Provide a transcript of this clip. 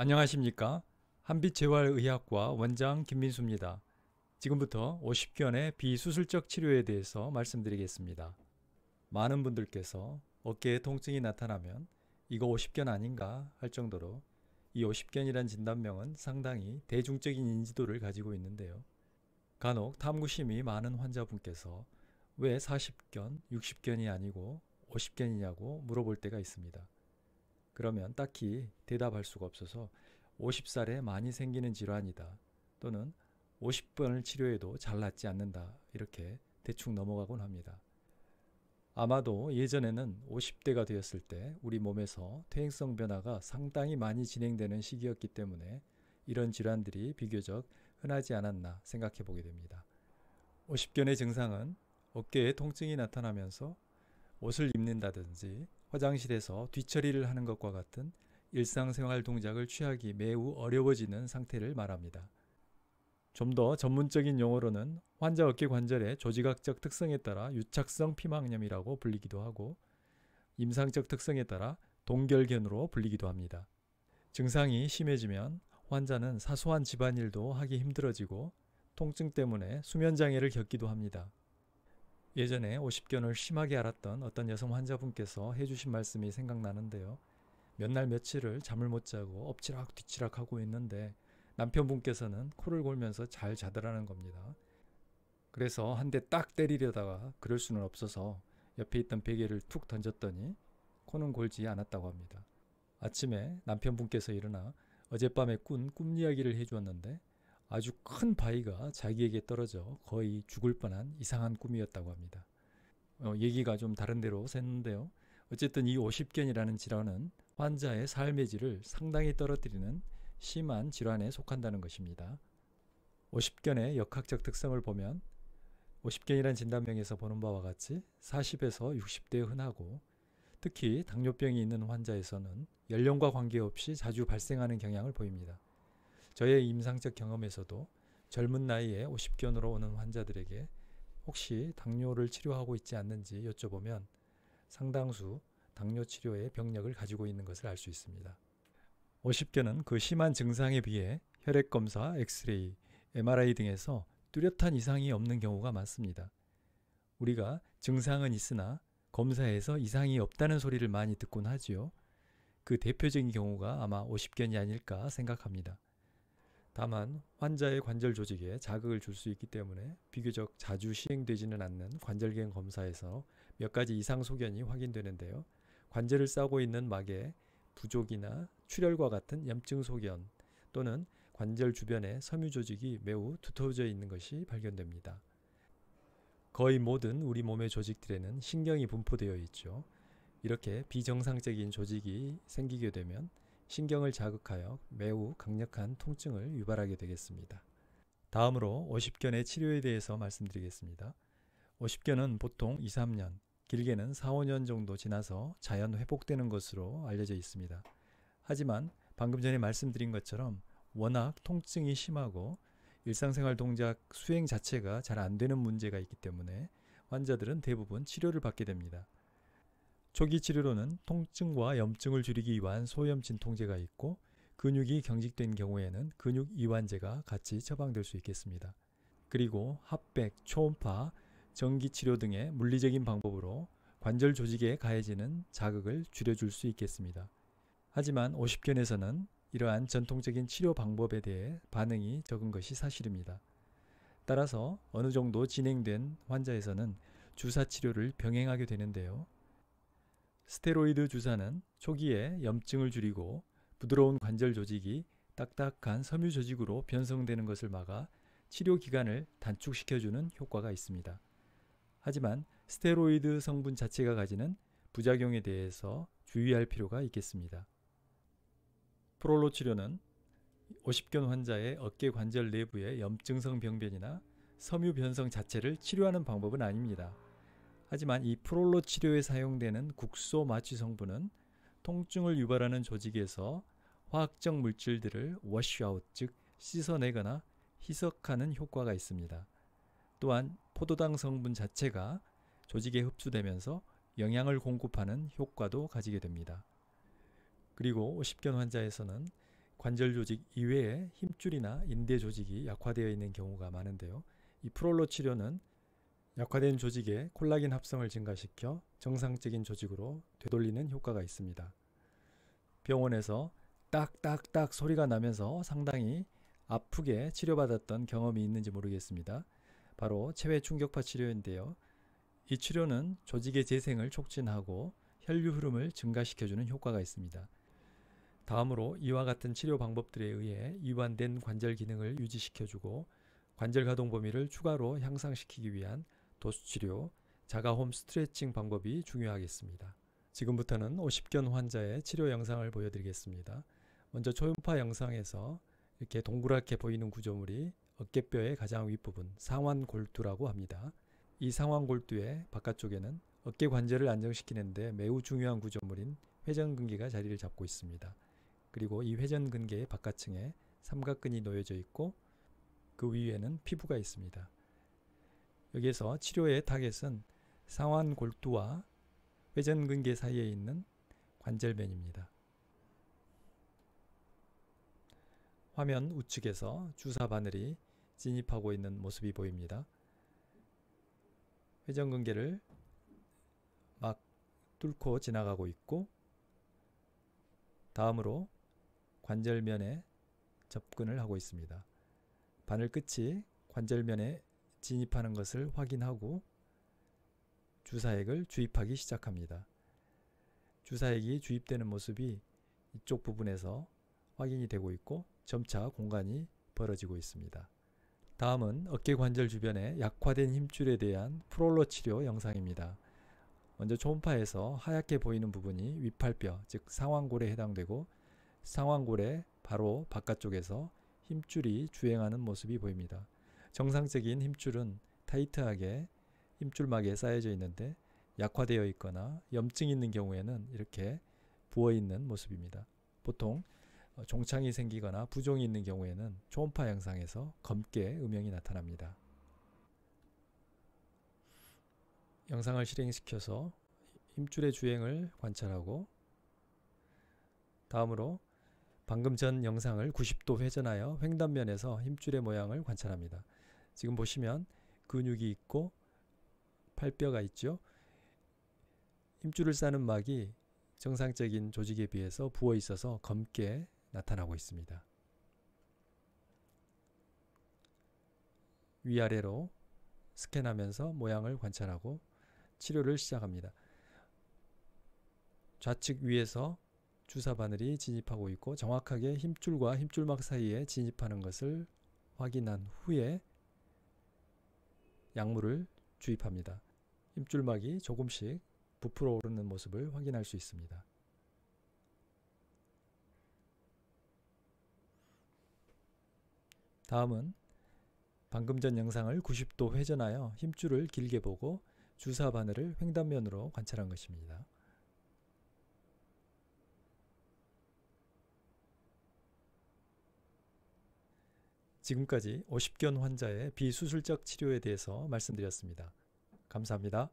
안녕하십니까 한빛재활의학과 원장 김민수입니다. 지금부터 50견의 비수술적 치료에 대해서 말씀드리겠습니다. 많은 분들께서 어깨에 통증이 나타나면 이거 50견 아닌가 할 정도로 이 50견이란 진단명은 상당히 대중적인 인지도를 가지고 있는데요. 간혹 탐구심이 많은 환자분께서 왜 40견, 60견이 아니고 50견이냐고 물어볼 때가 있습니다. 그러면 딱히 대답할 수가 없어서 50살에 많이 생기는 질환이다. 또는 50번을 치료해도 잘 낫지 않는다. 이렇게 대충 넘어가곤 합니다. 아마도 예전에는 50대가 되었을 때 우리 몸에서 퇴행성 변화가 상당히 많이 진행되는 시기였기 때문에 이런 질환들이 비교적 흔하지 않았나 생각해 보게 됩니다. 50견의 증상은 어깨에 통증이 나타나면서 옷을 입는다든지 화장실에서 뒤처리를 하는 것과 같은 일상생활 동작을 취하기 매우 어려워지는 상태를 말합니다. 좀 더 전문적인 용어로는 환자 어깨 관절의 조직학적 특성에 따라 유착성 피막염이라고 불리기도 하고 임상적 특성에 따라 동결견으로 불리기도 합니다. 증상이 심해지면 환자는 사소한 집안일도 하기 힘들어지고 통증 때문에 수면 장애를 겪기도 합니다. 예전에 오십견을 심하게 앓았던 어떤 여성 환자분께서 해주신 말씀이 생각나는데요. 몇 날 며칠을 잠을 못 자고 엎치락 뒤치락 하고 있는데 남편분께서는 코를 골면서 잘 자더라는 겁니다. 그래서 한 대 딱 때리려다가 그럴 수는 없어서 옆에 있던 베개를 툭 던졌더니 코는 골지 않았다고 합니다. 아침에 남편분께서 일어나 어젯밤에 꾼 꿈 이야기를 해주었는데 아주 큰 바위가 자기에게 떨어져 거의 죽을 뻔한 이상한 꿈이었다고 합니다. 어, 얘기가 좀 다른 데로 샜는데요. 어쨌든 이 오십견이라는 질환은 환자의 삶의 질을 상당히 떨어뜨리는 심한 질환에 속한다는 것입니다. 오십견의 역학적 특성을 보면 오십견이란 진단명에서 보는 바와 같이 40에서 60대에 흔하고 특히 당뇨병이 있는 환자에서는 연령과 관계없이 자주 발생하는 경향을 보입니다. 저의 임상적 경험에서도 젊은 나이에 50견으로 오는 환자들에게 혹시 당뇨를 치료하고 있지 않는지 여쭤보면 상당수 당뇨 치료의 병력을 가지고 있는 것을 알 수 있습니다. 50견은 그 심한 증상에 비해 혈액 검사, 엑스레이, MRI 등에서 뚜렷한 이상이 없는 경우가 많습니다. 우리가 증상은 있으나 검사에서 이상이 없다는 소리를 많이 듣곤 하지요. 그 대표적인 경우가 아마 50견이 아닐까 생각합니다. 다만 환자의 관절 조직에 자극을 줄 수 있기 때문에 비교적 자주 시행되지는 않는 관절경 검사에서 몇 가지 이상 소견이 확인되는데요. 관절을 싸고 있는 막에 부족이나 출혈과 같은 염증 소견 또는 관절 주변에 섬유 조직이 매우 두터워져 있는 것이 발견됩니다. 거의 모든 우리 몸의 조직들에는 신경이 분포되어 있죠. 이렇게 비정상적인 조직이 생기게 되면 신경을 자극하여 매우 강력한 통증을 유발하게 되겠습니다. 다음으로 오십견의 치료에 대해서 말씀드리겠습니다. 오십견은 보통 2, 3년, 길게는 4, 5년 정도 지나서 자연 회복되는 것으로 알려져 있습니다. 하지만 방금 전에 말씀드린 것처럼 워낙 통증이 심하고 일상생활 동작 수행 자체가 잘 안 되는 문제가 있기 때문에 환자들은 대부분 치료를 받게 됩니다. 초기 치료로는 통증과 염증을 줄이기 위한 소염 진통제가 있고 근육이 경직된 경우에는 근육 이완제가 같이 처방될 수 있겠습니다. 그리고 합백 초음파, 전기 치료 등의 물리적인 방법으로 관절 조직에 가해지는 자극을 줄여줄 수 있겠습니다. 하지만 50견에서는 이러한 전통적인 치료 방법에 대해 반응이 적은 것이 사실입니다. 따라서 어느 정도 진행된 환자에서는 주사 치료를 병행하게 되는데요. 스테로이드 주사는 초기에 염증을 줄이고 부드러운 관절 조직이 딱딱한 섬유 조직으로 변성되는 것을 막아 치료 기간을 단축시켜주는 효과가 있습니다. 하지만 스테로이드 성분 자체가 가지는 부작용에 대해서 주의할 필요가 있겠습니다. 프롤로 치료는 오십견 환자의 어깨 관절 내부의 염증성 병변이나 섬유 변성 자체를 치료하는 방법은 아닙니다. 하지만 이 프롤로 치료에 사용되는 국소 마취 성분은 통증을 유발하는 조직에서 화학적 물질들을 워시아웃 즉 씻어내거나 희석하는 효과가 있습니다. 또한 포도당 성분 자체가 조직에 흡수되면서 영양을 공급하는 효과도 가지게 됩니다. 그리고 십견 환자에서는 관절 조직 이외에 힘줄이나 인대 조직이 약화되어 있는 경우가 많은데요. 이 프롤로 치료는 약화된 조직의 콜라겐 합성을 증가시켜 정상적인 조직으로 되돌리는 효과가 있습니다. 병원에서 딱딱딱 소리가 나면서 상당히 아프게 치료받았던 경험이 있는지 모르겠습니다. 바로 체외 충격파 치료인데요. 이 치료는 조직의 재생을 촉진하고 혈류 흐름을 증가시켜주는 효과가 있습니다. 다음으로 이와 같은 치료 방법들에 의해 이완된 관절 기능을 유지시켜주고 관절 가동 범위를 추가로 향상시키기 위한 도수치료, 자가홈 스트레칭 방법이 중요하겠습니다. 지금부터는 50견 환자의 치료 영상을 보여드리겠습니다. 먼저 초음파 영상에서 이렇게 동그랗게 보이는 구조물이 어깨뼈의 가장 윗부분 상완골두라고 합니다. 이 상완골두의 바깥쪽에는 어깨 관절을 안정시키는데 매우 중요한 구조물인 회전근개가 자리를 잡고 있습니다. 그리고 이 회전근개의 바깥층에 삼각근이 놓여져 있고 그 위에는 피부가 있습니다. 여기에서 치료의 타겟은 상완골두와 회전근개 사이에 있는 관절면입니다. 화면 우측에서 주사 바늘이 진입하고 있는 모습이 보입니다. 회전근개를 막 뚫고 지나가고 있고 다음으로 관절면에 접근을 하고 있습니다. 바늘 끝이 관절면에 진입하는 것을 확인하고 주사액을 주입하기 시작합니다. 주사액이 주입되는 모습이 이쪽 부분에서 확인이 되고 있고 점차 공간이 벌어지고 있습니다. 다음은 어깨 관절 주변에 약화된 힘줄에 대한 프롤로 치료 영상입니다. 먼저 초음파에서 하얗게 보이는 부분이 위팔뼈, 즉 상완골에 해당되고 상완골의 바로 바깥쪽에서 힘줄이 주행하는 모습이 보입니다. 정상적인 힘줄은 타이트하게 힘줄막에 쌓여져 있는데 약화되어 있거나 염증이 있는 경우에는 이렇게 부어 있는 모습입니다. 보통 어, 종창이 생기거나 부종이 있는 경우에는 초음파 영상에서 검게 음영이 나타납니다. 영상을 실행시켜서 힘줄의 주행을 관찰하고 다음으로 방금 전 영상을 90도 회전하여 횡단면에서 힘줄의 모양을 관찰합니다. 지금 보시면 근육이 있고 팔뼈가 있죠. 힘줄을 싸는 막이 정상적인 조직에 비해서 부어 있어서 검게 나타나고 있습니다. 위아래로 스캔하면서 모양을 관찰하고 치료를 시작합니다. 좌측 위에서 주사 바늘이 진입하고 있고 정확하게 힘줄과 힘줄막 사이에 진입하는 것을 확인한 후에 약물을 주입합니다. 힘줄막이 조금씩 부풀어 오르는 모습을 확인할 수 있습니다. 다음은 방금 전 영상을 90도 회전하여 힘줄을 길게 보고 주사 바늘을 횡단면으로 관찰한 것입니다. 지금까지 50견 환자의 비수술적 치료에 대해서 말씀드렸습니다. 감사합니다.